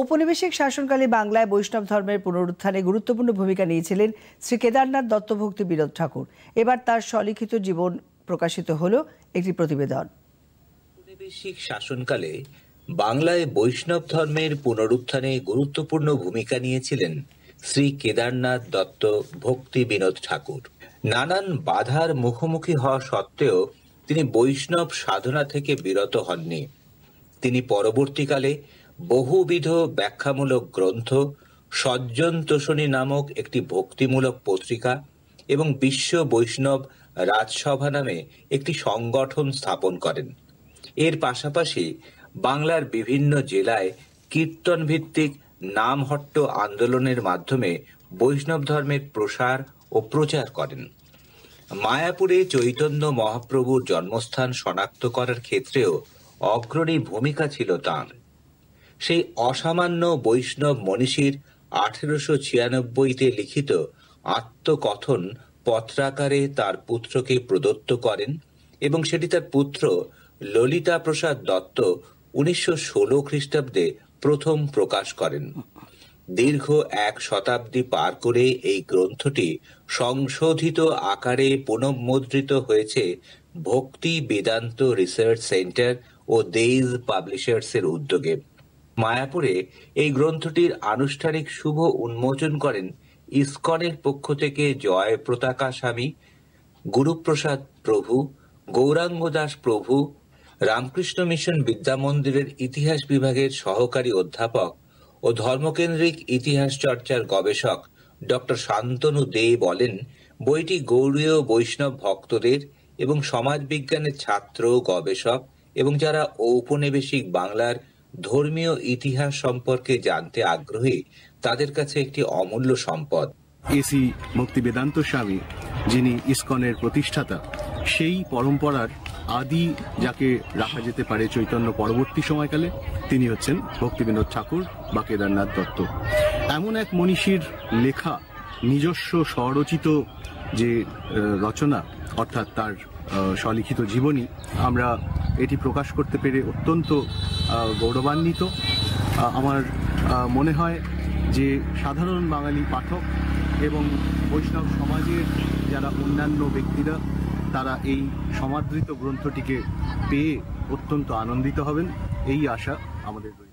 ঔপনিবেশিক শাসনকালে বাংলায় বৈষ্ণব ধর্মের পুনরুত্থানে গুরুত্বপূর্ণ ভূমিকা নিয়েছিলেন শ্রী কেদারনাথ দত্তভক্তি বিনোদ ঠাকুর এবার তার স্বলিখিত জীবন প্রকাশিত হল একটি প্রতিবেদন ঔপনিবেশিক শাসনকালে বাংলায় বৈষ্ণব ধর্মের পুনরুত্থানে গুরুত্বপূর্ণ ভূমিকা নিয়েছিলেন শ্রী কেদারনাথ দত্ত ভক্তি বিনোদ ঠাকুর নানান বাধার মুখোমুখি হওয়া সত্ত্বেও তিনি বৈষ্ণব সাধনা থেকে বিরত হননি তিনি পরবর্তীকালে বহুবিধ ব্যাখ্যামূলক গ্রন্থ সজ্জন তোষণী নামক একটি ভক্তিমূলক পত্রিকা এবং বিশ্ব বৈষ্ণব রাজসভা নামে একটি সংগঠন স্থাপন করেন এর পাশাপাশি বাংলার বিভিন্ন জেলায় কীর্তন ভিত্তিক নামহট্ট আন্দোলনের মাধ্যমে বৈষ্ণব ধর্মের প্রসার ও প্রচার করেন মায়াপুরে চৈতন্য মহাপ্রভুর জন্মস্থান শনাক্ত করার ক্ষেত্রেও অগ্রণী ভূমিকা ছিল তাঁর সেই অসামান্য বৈষ্ণব মনীষীর আঠেরোশো ছিয়ানব্বইতে লিখিত আত্মকথন পত্রাকারে তার পুত্রকে প্রদত্ত করেন এবং সেটি তার পুত্র ললিতা প্রসাদ দত্ত উনিশশো ষোলো খ্রিস্টাব্দে প্রথম প্রকাশ করেন দীর্ঘ এক শতাব্দী পার করে এই গ্রন্থটি সংশোধিত আকারে পুনঃমুদ্রিত হয়েছে ভক্তি বেদান্ত রিসার্চ সেন্টার ও দেইজ পাবলিশার্সের উদ্যোগে মায়াপুরে এই গ্রন্থটির আনুষ্ঠানিক শুভ উন্মোচন করেন ইস্কনের পক্ষ থেকে জয় প্রতাকা স্বামী গুরুপ্রসাদ প্রভু গৌরাঙ্গ দাস প্রভু রামকৃষ্ণ মিশন বিদ্যা মন্দিরের ইতিহাস বিভাগের সহকারী অধ্যাপক ও ধর্মকেন্দ্রিক ইতিহাস চর্চার গবেষক ডক্টর শান্তনু দে বলেন বইটি গৌড়ীয় বৈষ্ণব ভক্তদের এবং সমাজ বিজ্ঞানের ছাত্র গবেষক এবং যারা ঔপনিবেশিক বাংলার ধর্মীয় ইতিহাস সম্পর্কে জানতে আগ্রহী তাদের কাছে একটি অমূল্য সম্পদ এসি মুক্তি বেদান্ত স্বামী যিনি ইসকনের প্রতিষ্ঠাতা সেই পরম্পরার আদি যাকে রাখা যেতে পারে চৈতন্য পরবর্তী সময়কালে তিনি হচ্ছেন ভক্তিবিনোদ ঠাকুর বা কেদারনাথ দত্ত এমন এক মনীষীর লেখা নিজস্ব স্বরচিত যে রচনা অর্থাৎ তার স্বলিখিত জীবনী আমরা এটি প্রকাশ করতে পেরে অত্যন্ত গৌরবান্বিত আমার মনে হয় যে সাধারণ বাঙালি পাঠক এবং বৈষ্ণব সমাজের যারা অন্যান্য ব্যক্তিরা তারা এই সমাদৃত গ্রন্থটিকে পেয়ে অত্যন্ত আনন্দিত হবেন এই আশা আমাদের রয়েছে